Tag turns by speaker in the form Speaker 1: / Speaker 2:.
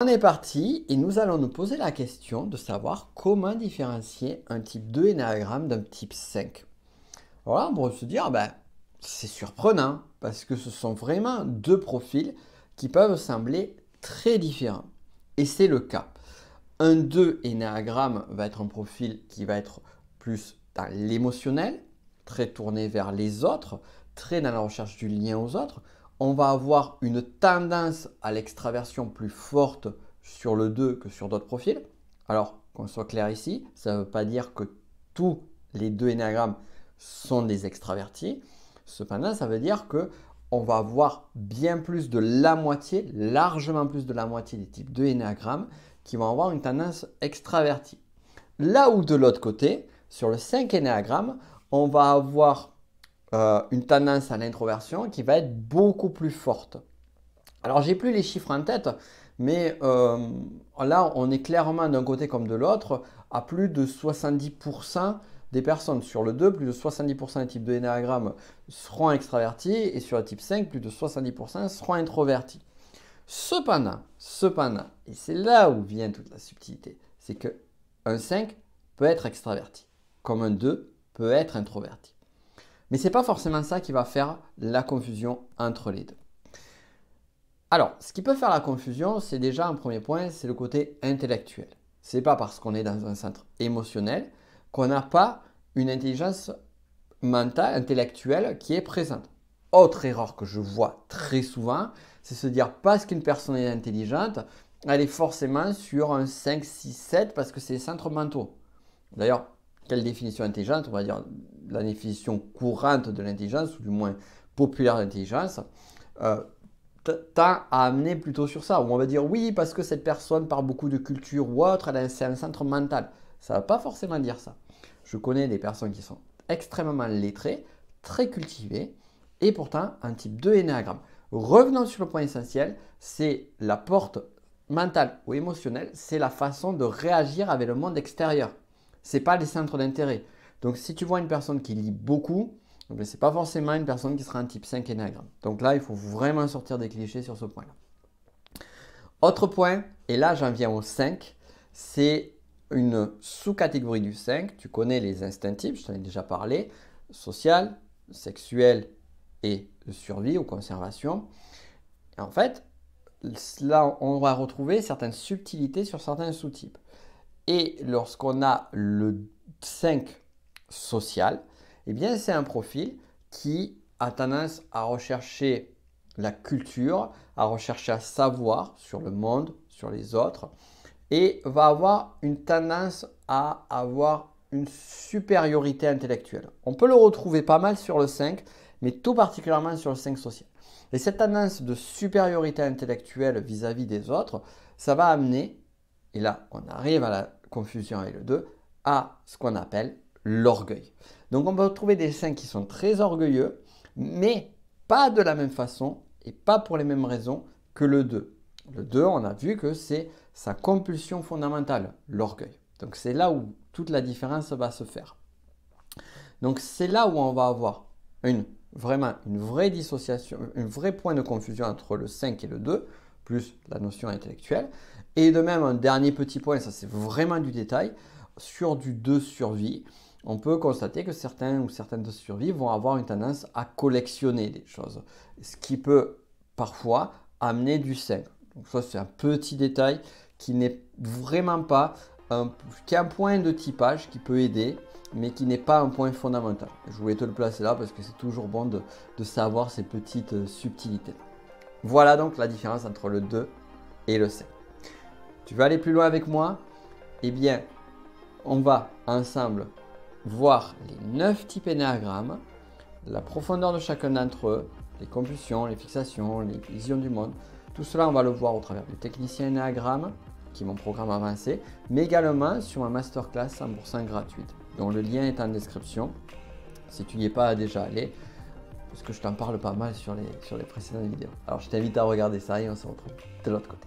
Speaker 1: On est parti et nous allons nous poser la question de savoir comment différencier un type 2 énéagramme d'un type 5. Voilà, on pourrait se dire, ah ben, c'est surprenant parce que ce sont vraiment deux profils qui peuvent sembler très différents. Et c'est le cas. Un 2 énéagramme va être un profil qui va être plus dans l'émotionnel, très tourné vers les autres, très dans la recherche du lien aux autres, on va avoir une tendance à l'extraversion plus forte sur le 2 que sur d'autres profils. Alors, qu'on soit clair ici, ça ne veut pas dire que tous les deux énéagrammes sont des extravertis. Cependant, ça veut dire que on va avoir bien plus de la moitié, largement plus de la moitié des types 2 énéagrammes qui vont avoir une tendance extravertie. Là où de l'autre côté, sur le 5 énéagramme, on va avoir euh, une tendance à l'introversion qui va être beaucoup plus forte. Alors j'ai plus les chiffres en tête, mais euh, là on est clairement d'un côté comme de l'autre à plus de 70% des personnes sur le 2, plus de 70% des types de énéagramme seront extravertis et sur le type 5, plus de 70% seront introvertis. Cependant, cependant, et c'est là où vient toute la subtilité, c'est que un 5 peut être extraverti, comme un 2 peut être introverti. Mais ce n'est pas forcément ça qui va faire la confusion entre les deux. Alors, ce qui peut faire la confusion, c'est déjà un premier point, c'est le côté intellectuel. Ce n'est pas parce qu'on est dans un centre émotionnel qu'on n'a pas une intelligence mentale, intellectuelle qui est présente. Autre erreur que je vois très souvent, c'est se dire parce qu'une personne est intelligente, elle est forcément sur un 5, 6, 7 parce que c'est centres mentaux. D'ailleurs, quelle définition intelligente On va dire la définition courante de l'intelligence, ou du moins populaire d'intelligence, euh, tend à amener plutôt sur ça. Où on va dire oui, parce que cette personne parle beaucoup de culture ou autre, elle a un centre mental. Ça ne va pas forcément dire ça. Je connais des personnes qui sont extrêmement lettrées, très cultivées, et pourtant un type de énéagramme. Revenons sur le point essentiel, c'est la porte mentale ou émotionnelle, c'est la façon de réagir avec le monde extérieur c'est pas des centres d'intérêt. Donc si tu vois une personne qui lit beaucoup, ben, ce n'est pas forcément une personne qui sera un type 5 énagramme. Donc là, il faut vraiment sortir des clichés sur ce point-là. Autre point, et là j'en viens au 5, c'est une sous-catégorie du 5. Tu connais les instincts types, je t'en ai déjà parlé, social, sexuel et survie ou conservation. en fait, là, on va retrouver certaines subtilités sur certains sous-types. Et lorsqu'on a le 5 social, eh bien c'est un profil qui a tendance à rechercher la culture, à rechercher à savoir sur le monde, sur les autres, et va avoir une tendance à avoir une supériorité intellectuelle. On peut le retrouver pas mal sur le 5, mais tout particulièrement sur le 5 social. Et cette tendance de supériorité intellectuelle vis-à-vis -vis des autres, ça va amener, et là on arrive à la Confusion et le 2, à ce qu'on appelle l'orgueil. Donc on va trouver des 5 qui sont très orgueilleux, mais pas de la même façon et pas pour les mêmes raisons que le 2. Le 2, on a vu que c'est sa compulsion fondamentale, l'orgueil. Donc c'est là où toute la différence va se faire. Donc c'est là où on va avoir une, vraiment une vraie dissociation, un vrai point de confusion entre le 5 et le 2, plus la notion intellectuelle. Et de même, un dernier petit point, ça c'est vraiment du détail, sur du de survie, on peut constater que certains ou certaines de survie vont avoir une tendance à collectionner des choses, ce qui peut parfois amener du sel. Donc ça c'est un petit détail qui n'est vraiment pas un, point de typage qui peut aider, mais qui n'est pas un point fondamental. Je voulais te le placer là parce que c'est toujours bon de savoir ces petites euh, subtilités. Voilà donc la différence entre le 2 et le 5. Tu veux aller plus loin avec moi Eh bien, on va ensemble voir les 9 types énagrammes, la profondeur de chacun d'entre eux, les compulsions, les fixations, les visions du monde. Tout cela, on va le voir au travers du technicien énéagramme, qui est mon programme avancé, mais également sur ma masterclass 100% gratuite, dont le lien est en description. Si tu n'y es pas déjà allé, parce que je t'en parle pas mal sur les, sur les précédentes vidéos. Alors je t'invite à regarder ça et on se retrouve de l'autre côté.